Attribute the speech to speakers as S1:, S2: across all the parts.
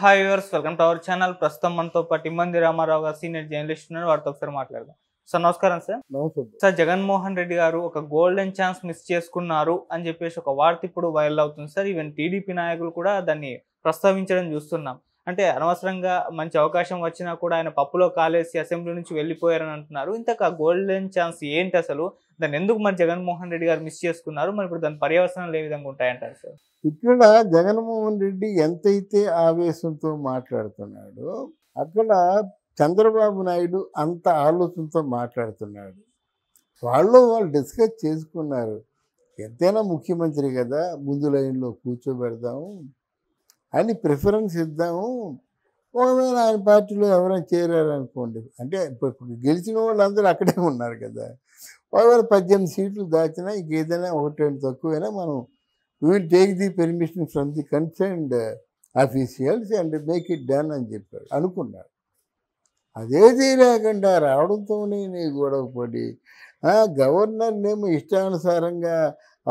S1: hi viewers welcome to our channel ప్రస్తుతం మనతో పాటు ఇమ్మంది రామారావు గారు సీనియర్ జర్నలిస్ట్ ఉన్నారు వారితో ఒకసారి మాట్లాడదాం సార్ నమస్కారం సార్ సార్ జగన్మోహన్ రెడ్డి గారు ఒక గోల్డెన్ ఛాన్స్ మిస్ చేసుకున్నారు అని చెప్పేసి ఒక వార్త ఇప్పుడు వైరల్ అవుతుంది సార్ ఈవెన్ టీడీపీ నాయకులు కూడా దాన్ని ప్రస్తావించడం చూస్తున్నాం అంటే అనవసరంగా మంచి అవకాశం వచ్చినా కూడా ఆయన పప్పులో కాలేసి అసెంబ్లీ నుంచి వెళ్ళిపోయారని అంటున్నారు ఇంతకు ఆ గోల్డెన్ ఛాన్స్ ఏంటి అసలు దాన్ని ఎందుకు మరి జగన్మోహన్ రెడ్డి గారు మిస్ చేసుకున్నారు మరి ఇప్పుడు దాని పర్యవసనాలు ఏ విధంగా ఉంటాయంటారు సార్
S2: ఇక్కడ జగన్మోహన్ రెడ్డి ఎంతైతే ఆవేశంతో మాట్లాడుతున్నాడో అక్కడ చంద్రబాబు నాయుడు అంత ఆలోచనతో మాట్లాడుతున్నాడు వాళ్ళు వాళ్ళు డిస్కస్ చేసుకున్నారు ఎంతైనా ముఖ్యమంత్రి కదా ముందు లైన్లో కూర్చోబెడదాము అని ప్రిఫరెన్స్ ఇద్దాము ఒకవేళ ఆయన పార్టీలో ఎవరైనా చేరారనుకోండి అంటే ఇప్పుడు గెలిచిన వాళ్ళందరూ అక్కడే ఉన్నారు కదా ఒకవేళ పద్దెనిమిది సీట్లు దాచినా ఇంకేదైనా ఒకటి రెండు తక్కువైనా మనం will take the permission from the concerned officials and make it done అని చెప్పాడు అనుకున్నాడు అదేది లేకుండా రావడంతోనే నీ గొడవ పడి గవర్నర్నేమో ఇష్టానుసారంగా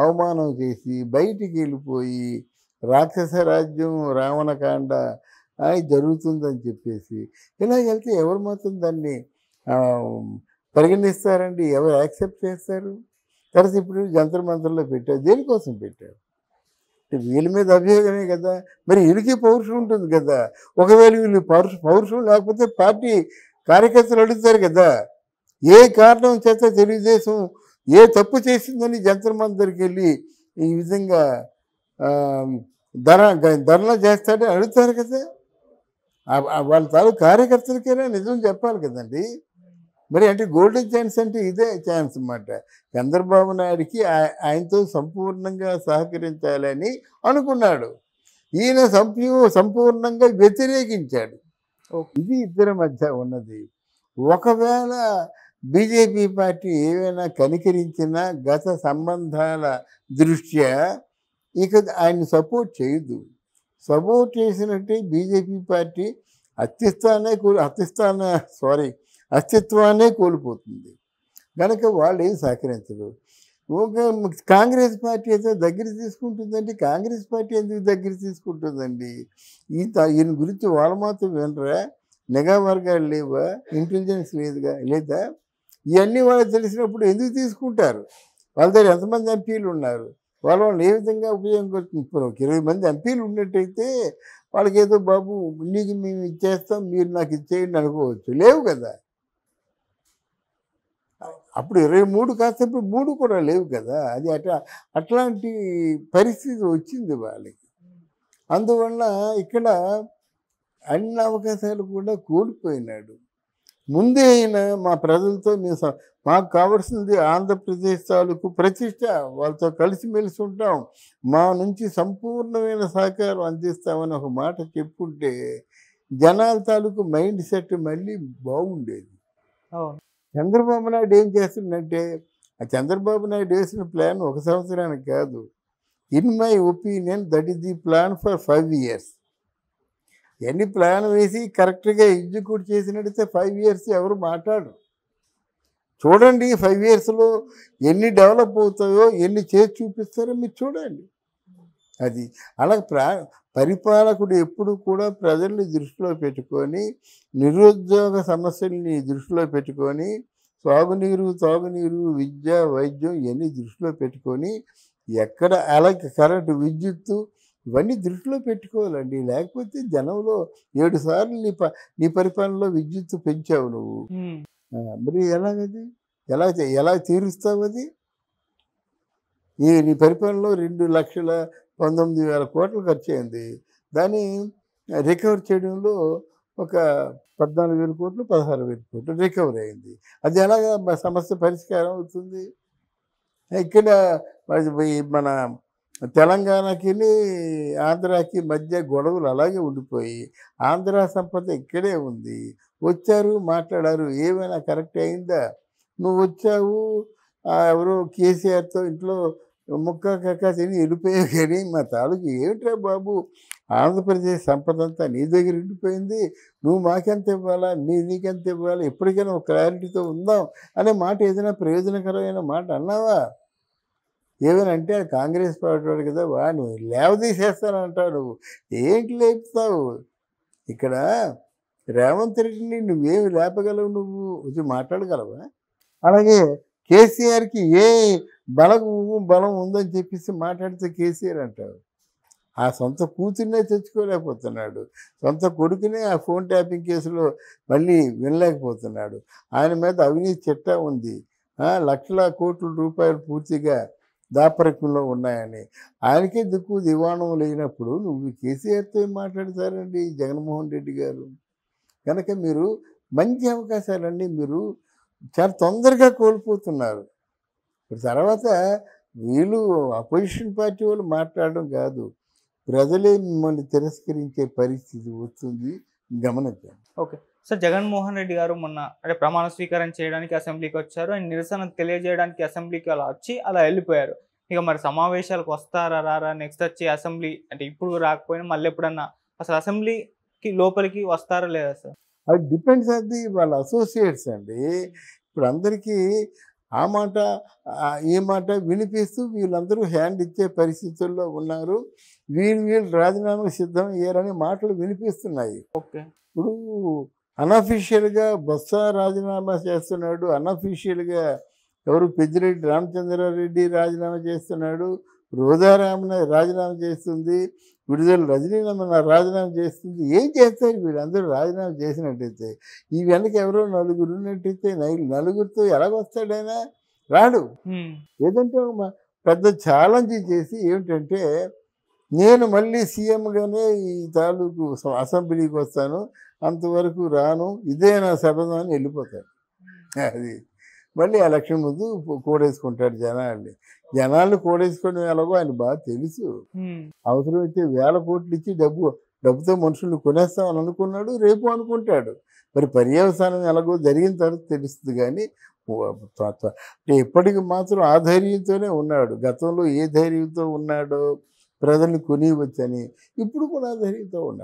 S2: అవమానం చేసి బయటికి వెళ్ళిపోయి రాక్షస రాజ్యం రావణకాండ అది జరుగుతుందని చెప్పేసి ఇలా వెళ్తే ఎవరు మాత్రం దాన్ని పరిగణిస్తారండి ఎవరు యాక్సెప్ట్ చేస్తారు తర్వాత ఇప్పుడు జంతర్ మంత్రంలో పెట్టారు దేనికోసం పెట్టారు వీళ్ళ మీద అభియోగమే కదా మరి వీళ్ళకి పౌరుషం ఉంటుంది కదా ఒకవేళ వీళ్ళు పౌరుష పౌరుషం లేకపోతే పార్టీ కార్యకర్తలు అడుగుతారు కదా ఏ కారణం చేత తెలుగుదేశం ఏ తప్పు చేసిందని జంతర్ మంత్రికి వెళ్ళి ఈ విధంగా ధర ధరలు చేస్తాడే అడుగుతారు కదా వాళ్ళ తాలూ కార్యకర్తలకైనా నిజం చెప్పాలి కదండి మరి అంటే గోల్డెన్ ఛాన్స్ అంటే ఇదే ఛాన్స్ అన్నమాట చంద్రబాబు నాయుడికి ఆయనతో సంపూర్ణంగా సహకరించాలని అనుకున్నాడు ఈయన సంపూ సంపూర్ణంగా వ్యతిరేకించాడు ఇది ఇద్దరి మధ్య ఉన్నది ఒకవేళ బీజేపీ పార్టీ ఏవైనా కనికరించినా గత సంబంధాల దృష్ట్యా ఇక ఆయన సపోర్ట్ చేయొద్దు సపోర్ట్ చేసినట్టే బీజేపీ పార్టీ అత్యస్థానే కో అత్యస్థాన సారీ అస్తిత్వాన్నే కోల్పోతుంది కనుక వాళ్ళు ఏం సహకరించరు ఒక కాంగ్రెస్ పార్టీ అయితే దగ్గర తీసుకుంటుందండి కాంగ్రెస్ పార్టీ ఎందుకు దగ్గర తీసుకుంటుందండి ఈ ఈయన గురించి వాళ్ళు మాత్రం వినరా నిఘా వర్గాలు లేవా ఇంటెలిజెన్స్ లేదుగా లేదా ఇవన్నీ వాళ్ళు తెలిసినప్పుడు ఎందుకు తీసుకుంటారు వాళ్ళ దగ్గర ఎంతమంది ఎంపీలు ఉన్నారు వాళ్ళ వాళ్ళు ఏ విధంగా ఉపయోగపడుతుంది ఇప్పుడు ఒక ఇరవై మంది ఎంపీలు ఉన్నట్టయితే వాళ్ళకి ఏదో బాబు నీకు మేము ఇచ్చేస్తాం మీరు నాకు ఇచ్చేయండి అనుకోవచ్చు లేవు కదా అప్పుడు ఇరవై మూడు కాసేపు మూడు కూడా లేవు కదా అది అట్లా అట్లాంటి పరిస్థితి వచ్చింది వాళ్ళకి అందువల్ల ఇక్కడ అన్ని అవకాశాలు కూడా కోల్పోయినాడు ముందే అయినా మా ప్రజలతో మేము మాకు కావాల్సింది ఆంధ్రప్రదేశ్ తాలూకు ప్రతిష్ట వాళ్ళతో కలిసిమెలిసి ఉంటాం మా నుంచి సంపూర్ణమైన సహకారం అందిస్తామని ఒక మాట చెప్పుంటే జనాల తాలూకు మైండ్ సెట్ మళ్ళీ బాగుండేది చంద్రబాబు నాయుడు ఏం చేస్తుందంటే ఆ చంద్రబాబు నాయుడు వేసిన ప్లాన్ ఒక సంవత్సరానికి కాదు in my opinion that is the plan for five years ఎన్ని ప్లాన్ వేసి కరెక్ట్గా ఎగ్జిక్యూట్ చేసినట్టయితే ఫైవ్ ఇయర్స్ ఎవరు మాట్లాడరు చూడండి ఫైవ్ ఇయర్స్లో ఎన్ని డెవలప్ అవుతాయో ఎన్ని చేసి చూపిస్తారో మీరు చూడండి అది అలా ప్రా పరిపాలకుడు ఎప్పుడు కూడా ప్రజల్ని దృష్టిలో పెట్టుకొని నిరుద్యోగ సమస్యల్ని దృష్టిలో పెట్టుకొని సాగునీరు తాగునీరు విద్య వైద్యం ఇవన్నీ దృష్టిలో పెట్టుకొని ఎక్కడ అలాగే కరెంటు విద్యుత్తు ఇవన్నీ దృష్టిలో పెట్టుకోవాలండి లేకపోతే జనంలో ఏడు సార్లు నీ ప నీ పరిపాలనలో విద్యుత్ పెంచావు నువ్వు మరి ఎలాగది ఎలా ఎలా తీరుస్తావు అది నీ నీ పరిపాలనలో రెండు లక్షల పంతొమ్మిది వేల కోట్లు ఖర్చు అయింది దాన్ని రికవర్ చేయడంలో ఒక పద్నాలుగు వేల కోట్లు పదహారు వేల కోట్లు రికవర్ అయింది అది ఎలాగ సమస్య పరిష్కారం అవుతుంది ఇక్కడ మన తెలంగాణకి ఆంధ్రాకి మధ్య గొడవలు అలాగే ఉండిపోయి ఆంధ్ర సంపద ఇక్కడే ఉంది వచ్చారు మాట్లాడారు ఏమైనా కరెక్ట్ అయిందా నువ్వు వచ్చావు ఎవరో కేసీఆర్తో ఇంట్లో ముక్క కక్క తిని వెళ్ళిపోయావు కానీ మా తాలూకు ఏమిట్రా బాబు ఆంధ్రప్రదేశ్ సంపద అంతా నీ దగ్గర ఉండిపోయింది నువ్వు మాకెంత ఇవ్వాలా నీ నీకెంత ఇవ్వాలా ఎప్పటికైనా ఒక క్లారిటీతో ఉందాం అనే మాట ఏదైనా ప్రయోజనకరమైన మాట అన్నావా ఏమైనా అంటే కాంగ్రెస్ పార్టీ వాడు కదా వాడు లేవదీసేస్తానంటావు నువ్వు ఏంటి లేపుతావు ఇక్కడ రేవంత్ రెడ్డిని నువ్వేమి లేపగలవు నువ్వు వచ్చి మాట్లాడగలవా అలాగే కేసీఆర్కి ఏ బలకు బలం ఉందని చెప్పేసి మాట్లాడితే కేసీఆర్ అంటారు ఆ సొంత కూతుర్నే తెచ్చుకోలేకపోతున్నాడు సొంత కొడుకునే ఆ ఫోన్ ట్యాపింగ్ కేసులో మళ్ళీ వినలేకపోతున్నాడు ఆయన మీద అవినీతి చట్టం ఉంది లక్షల కోట్ల రూపాయలు పూర్తిగా దాపరికంలో ఉన్నాయని ఆయనకే దిక్కు దివాణం లేనప్పుడు నువ్వు కేసీఆర్తో మాట్లాడతారండి జగన్మోహన్ రెడ్డి గారు కనుక మీరు మంచి అవకాశాలన్నీ మీరు చాలా తొందరగా కోల్పోతున్నారు ఇప్పుడు తర్వాత వీళ్ళు అపోజిషన్ పార్టీ వాళ్ళు మాట్లాడడం కాదు ప్రజలే మిమ్మల్ని తిరస్కరించే పరిస్థితి వస్తుంది గమనించండి
S1: ఓకే సార్ జగన్మోహన్ రెడ్డి గారు మొన్న అంటే ప్రమాణ స్వీకారం చేయడానికి అసెంబ్లీకి వచ్చారు అండ్ నిరసన తెలియజేయడానికి అసెంబ్లీకి అలా వచ్చి అలా వెళ్ళిపోయారు ఇక మరి సమావేశాలకు వస్తారా రారా నెక్స్ట్ వచ్చి అసెంబ్లీ అంటే ఇప్పుడు రాకపోయినా మళ్ళీ ఎప్పుడన్నా అసలు అసెంబ్లీకి లోపలికి వస్తారా లేదా సార్
S2: అది డిపెండ్స్ అది వాళ్ళ అసోసియేట్స్ అండి ఇప్పుడు అందరికీ ఆ మాట ఈ మాట వినిపిస్తూ వీళ్ళందరూ హ్యాండ్ ఇచ్చే పరిస్థితుల్లో ఉన్నారు వీళ్ళు వీళ్ళు రాజీనామాకు సిద్ధమయ్యారని మాటలు వినిపిస్తున్నాయి ఓకే ఇప్పుడు అనఫీషియల్గా బొత్స రాజీనామా చేస్తున్నాడు అనఫీషియల్గా ఎవరు పెద్దిరెడ్డి రామచంద్రారెడ్డి రాజీనామా చేస్తున్నాడు రోజారామన రాజీనామా చేస్తుంది విడుదల రజనీనమ్మ రాజీనామా చేస్తుంది ఏం చేస్తారు వీళ్ళందరూ రాజీనామా చేసినట్టయితే ఈ వెనక ఎవరో నలుగురు ఉన్నట్టయితే నలుగురితో ఎలాగొస్తాడైనా రాడు ఏదంటే పెద్ద ఛాలెంజ్ చేసి ఏమిటంటే నేను మళ్ళీ సీఎంగానే ఈ తాలూకు అసెంబ్లీకి వస్తాను అంతవరకు రాను ఇదే నా శపథం అని వెళ్ళిపోతాడు అది మళ్ళీ ఎలక్షన్ ముందు కోడేసుకుంటాడు జనాల్ని జనాలు కోడేసుకోవడం ఎలాగో ఆయన బాగా తెలుసు అవసరమైతే వేల కోట్లు ఇచ్చి డబ్బు డబ్బుతో మనుషుల్ని కొనేస్తామని అనుకున్నాడు రేపు అనుకుంటాడు మరి పర్యవసానం ఎలాగో జరిగిన తర్వాత తెలుస్తుంది కానీ ఎప్పటికి మాత్రం ఆ ధైర్యంతోనే ఉన్నాడు గతంలో ఏ ధైర్యంతో ఉన్నాడో ప్రజల్ని కొనివచ్చని ఇప్పుడు కూడా ఆ ధైర్యంతో ఉన్నాడు